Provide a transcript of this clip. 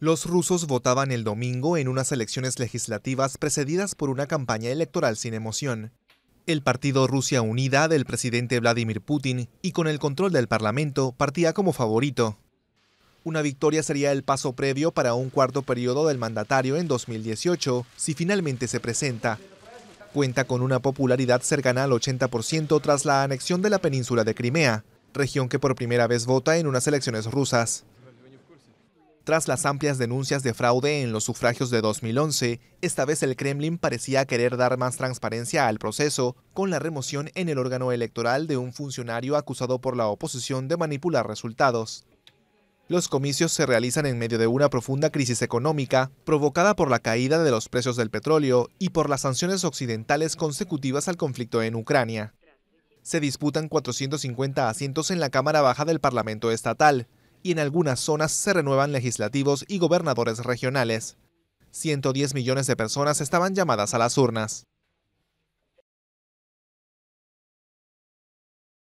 Los rusos votaban el domingo en unas elecciones legislativas precedidas por una campaña electoral sin emoción. El partido Rusia Unida del presidente Vladimir Putin y con el control del Parlamento partía como favorito. Una victoria sería el paso previo para un cuarto periodo del mandatario en 2018, si finalmente se presenta. Cuenta con una popularidad cercana al 80% tras la anexión de la península de Crimea, región que por primera vez vota en unas elecciones rusas. Tras las amplias denuncias de fraude en los sufragios de 2011, esta vez el Kremlin parecía querer dar más transparencia al proceso con la remoción en el órgano electoral de un funcionario acusado por la oposición de manipular resultados. Los comicios se realizan en medio de una profunda crisis económica provocada por la caída de los precios del petróleo y por las sanciones occidentales consecutivas al conflicto en Ucrania. Se disputan 450 asientos en la Cámara Baja del Parlamento Estatal, y en algunas zonas se renuevan legislativos y gobernadores regionales. 110 millones de personas estaban llamadas a las urnas.